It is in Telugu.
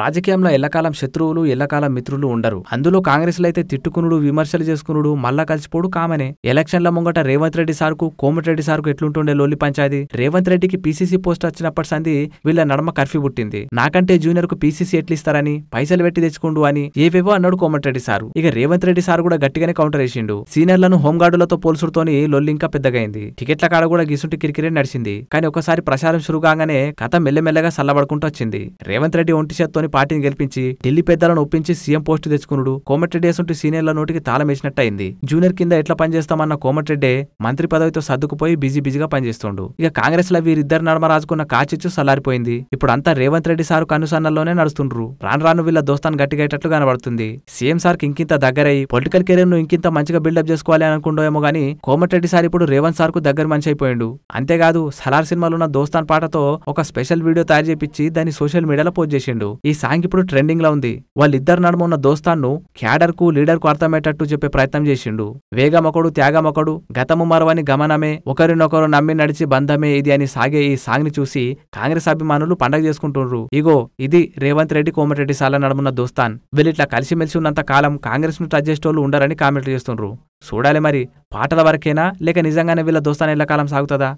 రాజకీయంలో ఎల్లకాలం శత్రువులు ఎల్లకాలం మిత్రులు ఉండరు అందులో కాంగ్రెస్లో అయితే తిట్టుకునుడు విమర్శలు చేసుకునుడు మళ్ళా కలిసిపోడు కామనే ఎలక్షన్ల ముంగట రేవంత్ రెడ్డి సార్కు కోమటిరెడ్డి సార్కు ఎట్లుంటుండే లోలి పంచాయతీ రేవంత్ రెడ్డికి పీసీసీ పోస్ట్ వచ్చినప్పటి సంది వీళ్ళ నడమ కర్ఫ్యూ పుట్టింది నాకంటే జూనియర్ కు పీసీసీ ఎట్లిస్తారని పైసలు పెట్టి తెచ్చుకుండు అని ఏవేవో అన్నాడు కోమటిరెడ్డి సారు ఇక రేవంత్ రెడ్డి సార్ కూడా గట్టిగానే కౌంటర్ వేసిండు సీనియర్లను హోంగార్డులతో పోల్చుడుతోని లొల్లి ఇంకా పెద్దగైంది టికెట్ల కాడ కూడా గిసుంటి కిరికిరే నడిచింది కానీ ఒకసారి ప్రచారం షురు కాగానే కథ మెల్లమెల్లగా సల్లబడుకుంటూ వచ్చింది రేవంత్ రెడ్డి ఒంటి చేత్తో తీసుకుని పార్టీని గెలిపించి ఢిల్లీ పెద్దలను ఒప్పించి సీఎం పోస్టు తెచ్చుకున్నాడు కోమటిరెడ్డి వంటి సీనియర్ల నోటికి తాళం జూనియర్ కింద ఎట్లా పనిచేస్తామన్న కోమటిరెడ్డి మంత్రి పదవితో సర్దుకుపోయి బిజీ బిజీగా పనిచేస్తుండు ఇక కాంగ్రెస్ లో వీరిద్దరు నడమ రాజుకున్న కాచిచ్చు సల్లారిపోయింది ఇప్పుడు అంతా రేవంత్ రెడ్డి సార్ కనుసన్నల్లోనే నడుస్తుండ్రు రాను రాను వీళ్ళ దోస్తాన్ గట్టిగేటట్లు కనబడుతుంది సీఎం సార్ కి ఇంకింత దగ్గరై పొలిటికల్ కెరీర్ ను ఇంకింత మంచిగా బిల్డప్ చేసుకోవాలి అనుకుండోమో గానీ కోమటిరెడ్డి సార్ ఇప్పుడు రేవంత్ సార్ కు దగ్గర మంచి అయిపోయిండు అంతేకాదు సలార్ సినిమాలో ఉన్న దోస్తాన్ పాటతో ఒక స్పెషల్ వీడియో తయారు చేపించి దాన్ని సోషల్ మీడియాలో పోస్ట్ చేసిండు ఈ సాంగ్ ఇప్పుడు ట్రెండింగ్లో ఉంది వాళ్ళిద్దరు నడుమ ఉన్న దోస్తాన్ను క్యాడర్కు లీడర్కు అర్థమయ్యేటట్టు చెప్పే ప్రయత్నం చేసిండు వేగమొకడు త్యాగమొకడు గతము మరవని గమనమే ఒకరినొకరు నమ్మి నడిచి బంధమే ఇది అని సాగే ఈ సాంగ్ని చూసి కాంగ్రెస్ అభిమానులు పండగ చేసుకుంటున్నారు ఇగో ఇది రేవంత్ రెడ్డి కోమటిరెడ్డి సాల నడుమున్న దోస్తాన్ వీళ్ళిట్లా కలిసిమెలిసి ఉన్నంత కాలం కాంగ్రెస్ను టచ్ చేసేటోళ్ళు ఉండరని కామెంట్లు చేస్తున్నారు చూడాలి మరి పాటల వరకేనా లేక నిజంగానే వీళ్ళ దోస్తాన్ కాలం సాగుతుందా